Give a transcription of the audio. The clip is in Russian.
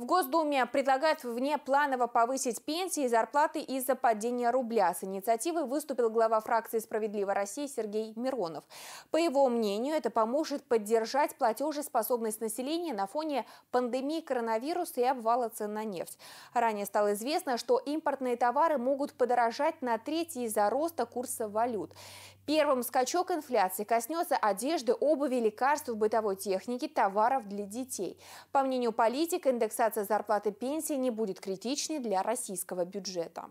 В Госдуме предлагают внепланово повысить пенсии и зарплаты из-за падения рубля. С инициативой выступил глава фракции «Справедливая России Сергей Миронов. По его мнению, это поможет поддержать платежеспособность населения на фоне пандемии коронавируса и обвала цен на нефть. Ранее стало известно, что импортные товары могут подорожать на треть из-за роста курса валют. Первым скачок инфляции коснется одежды, обуви, лекарств, бытовой техники, товаров для детей. По мнению политика, индексация Стабилизация зарплаты пенсии не будет критичной для российского бюджета.